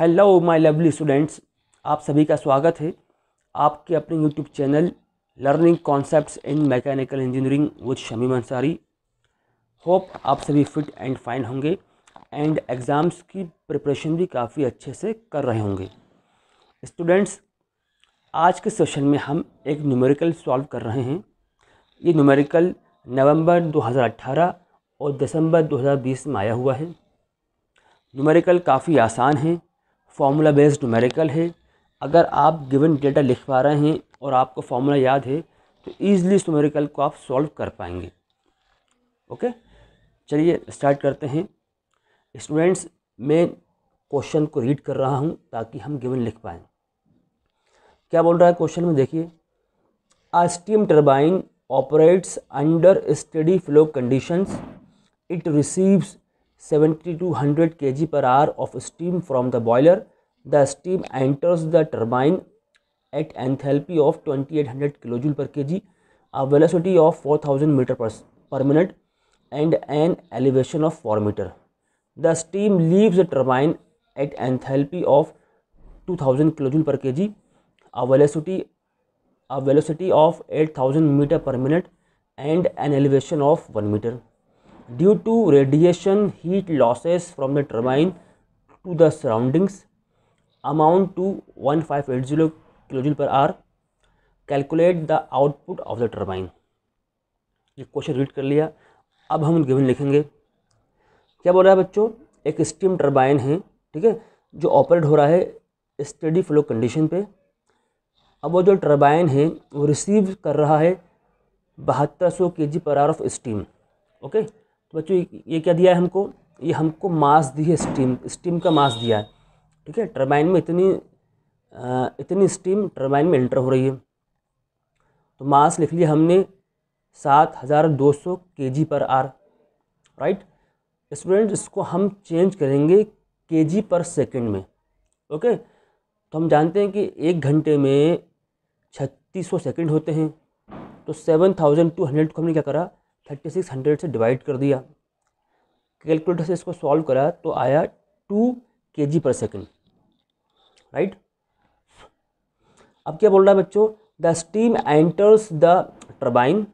hello my lovely students आप सभी का स्वागत है आपके अपने YouTube channel learning concepts in mechanical engineering with Shamim Ansari hope आप सभी फिट एंड फाइन होंगे एंड एग्ज़ाम्स की प्रिपरेशन भी काफ़ी अच्छे से कर रहे होंगे स्टूडेंट्स आज के सेशन में हम एक न्यूमेरिकल सॉल्व कर रहे हैं ये न्यूमेरिकल नवंबर 2018 और दिसंबर 2020 में आया हुआ है न्यूमेरिकल काफ़ी आसान है फार्मूला बेस्ड न्यूमेरिकल है अगर आप गिवन डेटा लिख पा रहे हैं और आपको फार्मूला याद है तो ईज़िली इस न्यूमेरिकल को आप सॉल्व कर पाएंगे ओके चलिए स्टार्ट करते हैं स्टूडेंट्स मैं क्वेश्चन को रीड कर रहा हूँ ताकि हम गिवन लिख पाएँ क्या बोल रहा है क्वेश्चन में देखिए a steam turbine operates under steady flow conditions two hundred 7200 G per hour of steam from the boiler the steam enters the turbine at enthalpy of 2800 kilojoule per kg a velocity of 4000 meter per, per minute and an elevation of 4 meter the steam leaves the turbine at enthalpy of 2000 kilojoule per kg a velocity a velocity of 8000 meter per minute and an elevation of 1 meter due to radiation heat losses from the turbine to the surroundings amount to one five eight zero kilojoule per hour calculate the output of the turbine ये question read कर लिया अब हम given लिखेंगे क्या बोल रहा है बच्चों एक स्टीम टर्बाइन है ठीक है जो ऑपरेट हो रहा है स्टडी फ्लो कंडीशन पे अब वो जो टर्बाइन है वो रिसीव कर रहा है बहत्तर सौ के जी per hour of steam okay तो बच्चों ये क्या दिया है हमको ये हमको मास दी है स्टीम स्टीम का मास दिया है ठीक है टर्बाइन में इतनी आ, इतनी स्टीम टर्बाइन में एंटर हो रही है तो मास लिख लिया हमने सात हज़ार दो सौ के जी पर आर राइट स्टूडेंट इसको हम चेंज करेंगे के जी पर सेकेंड में ओके तो हम जानते हैं कि एक घंटे में छत्तीस सौ सेकेंड होते हैं तो सेवन थाउजेंड टू हंड्रेड को हमने क्या करा थर्टी सिक्स हंड्रेड से डिवाइड कर दिया कैलकुलेटर से इसको सॉल्व करा तो आया टू के जी पर सेकेंड राइट अब क्या बोल रहा है बच्चों the steam enters the turbine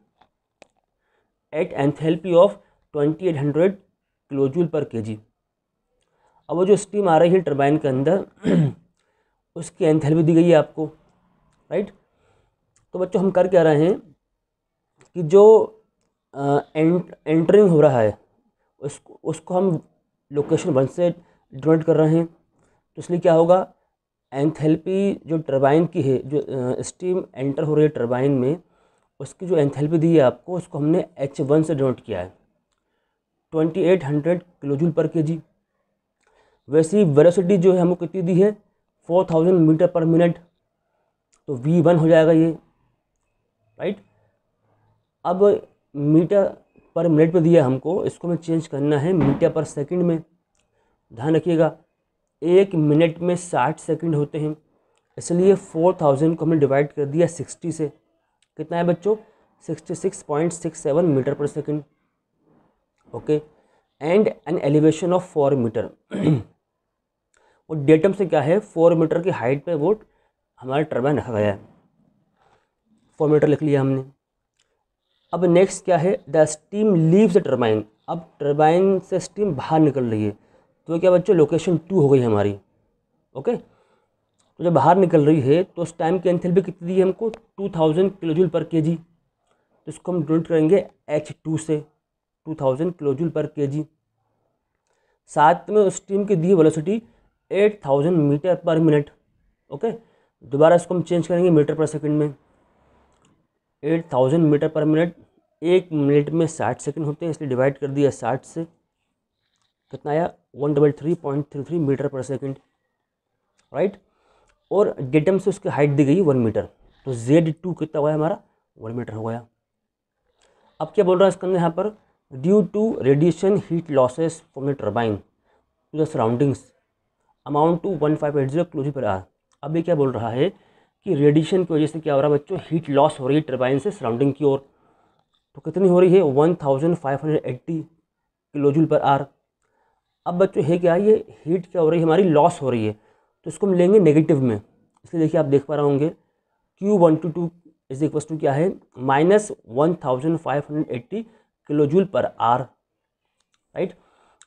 at enthalpy of twenty eight hundred kilojoule per K जी अब वो जो स्टीम आ रही है टर्बाइन के अंदर उसकी एंथेल्पी दी गई है आपको राइट तो बच्चों हम कर क्या रहे हैं कि जो आ, एंट, एंटरिंग हो रहा है उसको उसको हम लोकेशन वन से डिनोट कर रहे हैं तो इसलिए क्या होगा एंथेल्पी जो टरबाइन की है जो स्टीम एंटर हो रही है टरबाइन में उसकी जो एंथेल्पी दी है आपको उसको हमने एच वन से डोनोट किया है twenty eight hundred kilojoule per K जी वैसी वेलोसिटी जो है हमको कितनी दी है four thousand metre per minute तो वी वन हो जाएगा ये राइट अब मीटर पर मिनट पर दिया हमको इसको हमें चेंज करना है मीटर पर सेकेंड में ध्यान रखिएगा एक मिनट में साठ सेकंड होते हैं इसलिए फोर थाउजेंड को हमने डिवाइड कर दिया सिक्सटी से कितना है बच्चों sixty six point six seven metre per second okay and an elevation of four metre और डेटम से क्या है फोर मीटर की हाइट पे वो हमारा टर्बाइन रखा गया है फोर मीटर लिख लिया हमने अब नेक्स्ट क्या है the steam leaves the turbine अब टर्बाइन से स्टीम बाहर निकल रही है तो क्या बच्चों लोकेशन टू हो गई हमारी ओके तो जब बाहर निकल रही है तो उस टाइम की एंथेल्पी कितनी दी है हमको to thousand kilojoule per K जी तो इसको हम डोनेट करेंगे एच टू से two thousand kilojoule per K G साथ में उस टीम की दी velocity eight thousand metre per minute okay दोबारा इसको हम चेंज करेंगे मीटर पर सेकंड में eight thousand metre per minute एक मिनट में साठ सेकंड होते हैं इसलिए डिवाइड कर दिया साठ से कितना आया one double three point three three metre per second right और डेटम से उसकी हाइट दी गई वन मीटर तो जेड टू कितना हुआ है हमारा वन मीटर हो गया अब क्या बोल रहा है इसके अंदर यहाँ पर due to radiation heat losses from the turbine to the surroundings amount to one five eight zero kilojoule per hour अब ये क्या बोल रहा है कि रेडिएशन की वजह से क्या हो रहा है बच्चों हीट लॉस हो रही है टर्बाइन से सराउंडिंग की ओर तो कितनी हो रही है one thousand five hundred eighty kilojoule per hour अब बच्चों है क्या ये हीट क्या हो रही है हमारी लॉस हो रही है तो इसको हम लेंगे नेगेटिव में इसलिए देखिए आप देख पा रहे होंगे Q one two two is equals to क्या है minus one thousand five hundred eighty kilo joule per hour right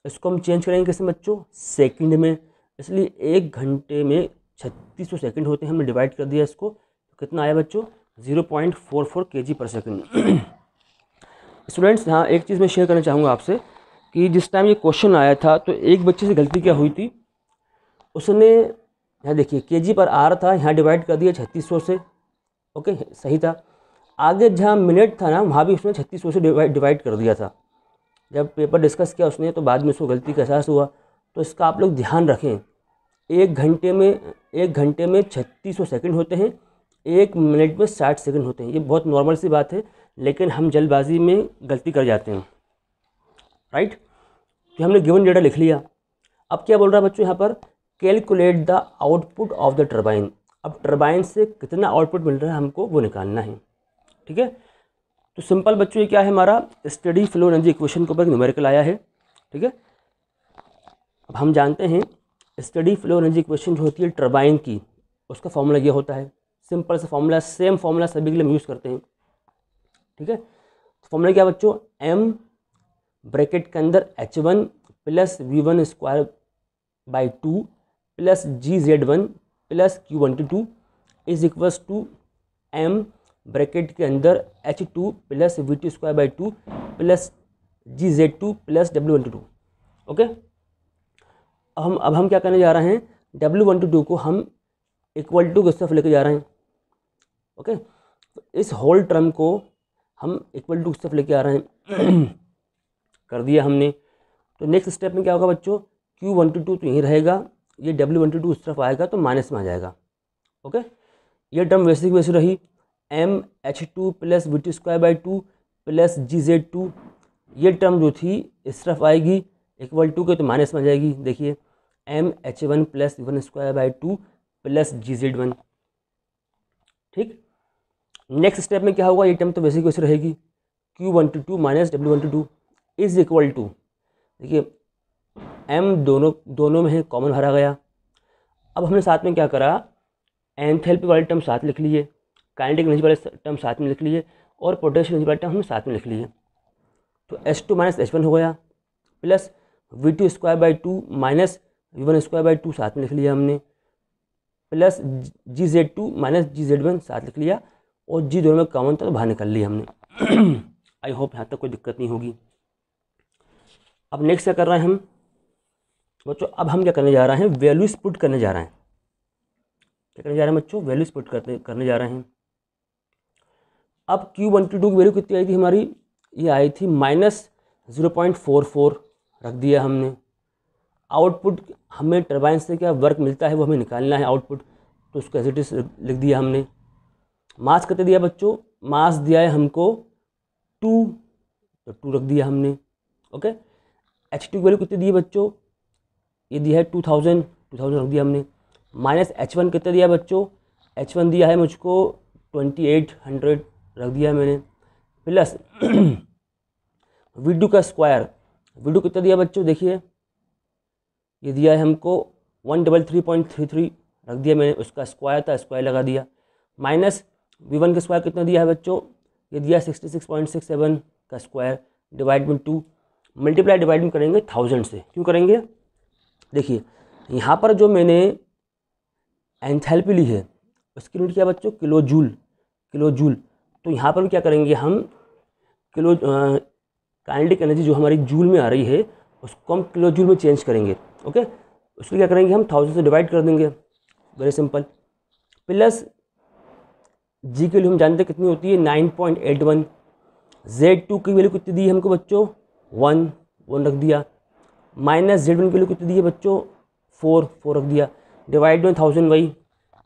इसको हम चेंज करेंगे कैसे बच्चों सेकंड में इसलिए एक घंटे में छत्तीस सौ सेकेंड होते हैं हमने डिवाइड कर दिया इसको तो कितना आया बच्चों ज़ीरो पॉइंट फोर फोर के जी पर सेकेंड स्टूडेंट्स हाँ एक चीज़ मैं शेयर करना चाहूँगा आपसे कि जिस टाइम ये क्वेश्चन आया था तो एक बच्चे से गलती क्या हुई थी उसने यहाँ देखिए के जी पर आर था यहाँ डिवाइड कर दिया छत्तीस सौ से ओके सही था आगे जहाँ मिनट था ना वहाँ भी उसने छत्तीस सौ से डिवाइड कर दिया था जब पेपर डिस्कस किया उसने तो बाद में उसको गलती का एहसास हुआ तो इसका आप लोग ध्यान रखें एक घंटे में एक घंटे में छत्तीस सौ सेकेंड होते हैं एक मिनट में साठ सेकेंड होते हैं ये बहुत नॉर्मल सी बात है लेकिन हम जल्दबाजी में गलती कर जाते हैं राइट जो हमने गिवन डेटा लिख लिया अब क्या बोल रहा है बच्चों यहाँ पर calculate the output of the turbine अब टर्बाइन से कितना आउटपुट मिल रहा है हमको वो निकालना है ठीक है तो सिंपल बच्चों ये क्या है हमारा स्टडी फ्लो एनर्जी इक्वेशन के ऊपर न्यूमेरिकल आया है ठीक है अब हम जानते हैं स्टडी फ्लो एनर्जी इक्वेशन जो होती है टर्बाइन की उसका फॉर्मूला ये होता है सिंपल सा फॉर्मूला सेम फॉर्मूला सभी के लिए हम यूज़ करते हैं ठीक है तो फॉर्मूला क्या बच्चों एम ब्रैकेट के अंदर H one plus V one square by two plus G Z one plus Q one two two is equals to M bracket के अंदर H two plus V two square by two plus G Z two plus W one two two okay हम अब हम क्या करने जा रहे हैं डब्ल्यू वन टू टू को हम इक्वल टू गुस्सा तरफ लेके जा रहे हैं ओके तो इस होल टर्म को हम इक्वल टू गुस्सा तरफ लेके आ रहे हैं कर दिया हमने तो नेक्स्ट स्टेप में क्या होगा बच्चों क्यू वन टू टू तो यहीं रहेगा ये डब्ल्यू वन टू टू उस तरफ आएगा तो माइनस में आ जाएगा ओके ये टर्म वैसे की वैसे रही M H two plus V T square by two plus G Z two ये टर्म जो थी इस तरफ आएगी इक्वल टू के तो माइनस में आ जाएगी देखिए M H one plus one square by two plus G Z one ठीक नेक्स्ट स्टेप में क्या होगा ये टर्म तो वैसे की वैसे रहेगी Q one two two minus W one two two is equal to देखिए एम दोनों दोनों में है कॉमन भरा गया अब हमने साथ में क्या करा एंथेल्पी वाले टर्म साथ लिख लिए काइनेटिक एनर्जी वाले टर्म साथ में लिख लिए और पोटेंशियल एनर्जी वाले टर्म हमने साथ में लिख लिए तो S two minus H one हो गया plus V two square by two minus V one square by two साथ में लिख लिया हमने plus G Z two minus G Z one साथ लिख लिया और जी दोनों में कॉमन था तो बाहर निकल लिया हमने आई होप यहाँ तक कोई दिक्कत नहीं होगी अब नेक्स्ट क्या कर रहे हैं हम बच्चों अब हम क्या करने जा रहे हैं वैल्यूज पुट करने जा रहे हैं क्या करने जा रहे हैं बच्चों वैल्यूज पुट करते करने जा रहे हैं अब क्यू वन टू टू की वैल्यू कितनी आई थी हमारी ये आई थी minus zero point four four रख दिया हमने आउटपुट हमें टर्बाइन से क्या वर्क मिलता है वो हमें निकालना है आउटपुट तो उसको एज इट इज लिख दिया हमने मास कितने दिया बच्चों मास दिया है हमको टू तो टू रख दिया हमने ओके एच टू की वैल्यू कितनी दी है बच्चों ये दिया है टू थाउजेंड टू थाउजेंड रख दिया हमने माइनस एच वन कितना दिया है बच्चों एच वन दिया है मुझको ट्वेंटी एट हंड्रेड रख दिया है मैंने प्लस वीडू का स्क्वायर वीडू कितना दिया बच्चों देखिए ये दिया है हमको one double three point three three रख दिया मैंने उसका स्क्वायर था स्क्वायर लगा दिया माइनस वी वन का स्क्वायर कितना दिया है बच्चों ये दिया sixty six point six seven का स्क्वायर डिवाइड में टू मल्टीप्लाई डिवाइड में करेंगे थाउजेंड से क्यों करेंगे देखिए यहाँ पर जो मैंने एंथैल्पी ली है उसकी यूनिट क्या बच्चों किलो जूल किलो जूल तो यहाँ पर क्या करेंगे हम किलो काइनेटिक एनर्जी जो हमारी जूल में आ रही है उसको हम किलो जूल में चेंज करेंगे ओके उसको क्या करेंगे हम थाउजेंड से डिवाइड कर देंगे वेरी सिंपल प्लस जी के लिए हम जानते हैं कितनी होती है nine point eight one Z two की वैल्यू कितनी दी है हमको बच्चों वन वन रख दिया माइनस जेड वन के लिए कितने तो दिए बच्चों फोर फोर रख दिया डिवाइड में थाउजेंड वाई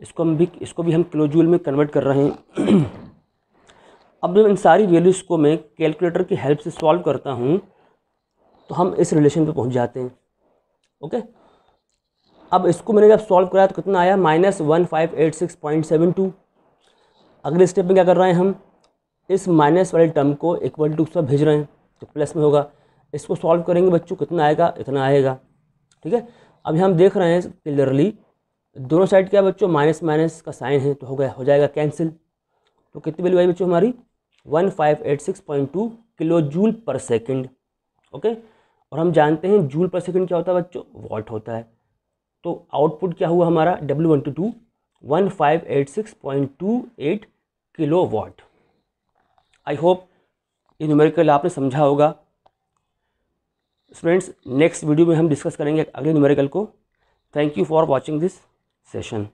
इसको हम भी इसको भी हम किलोजूल में कन्वर्ट कर रहे हैं अब जब इन सारी वैल्यूज़ को मैं कैलकुलेटर की हेल्प से सॉल्व करता हूँ तो हम इस रिलेशन पे पहुँच जाते हैं ओके अब इसको मैंने जब सॉल्व कराया तो कितना आया minus one five eight six point seven two अगले स्टेप में क्या कर रहे हैं हम इस माइनस वाले टर्म को इक्वल टू से भेज रहे हैं तो प्लस में होगा इसको सॉल्व करेंगे बच्चों कितना आएगा इतना आएगा ठीक है अभी हम देख रहे हैं क्लियरली दोनों साइड क्या बच्चों माइनस माइनस का साइन है तो हो गया हो जाएगा कैंसिल तो कितनी वैल्यू आई बच्चों हमारी one five eight six point two kilo joule पर सेकेंड ओके और हम जानते हैं जूल पर सेकेंड क्या होता है बच्चों वॉट होता है तो आउटपुट क्या हुआ हमारा W one two two one five eight six point two eight kilo watt I hope ये न्यूमेरिकल आपने समझा होगा स्टूडेंट्स नेक्स्ट वीडियो में हम डिस्कस करेंगे अगले न्यूमेरिकल को thank you for watching this session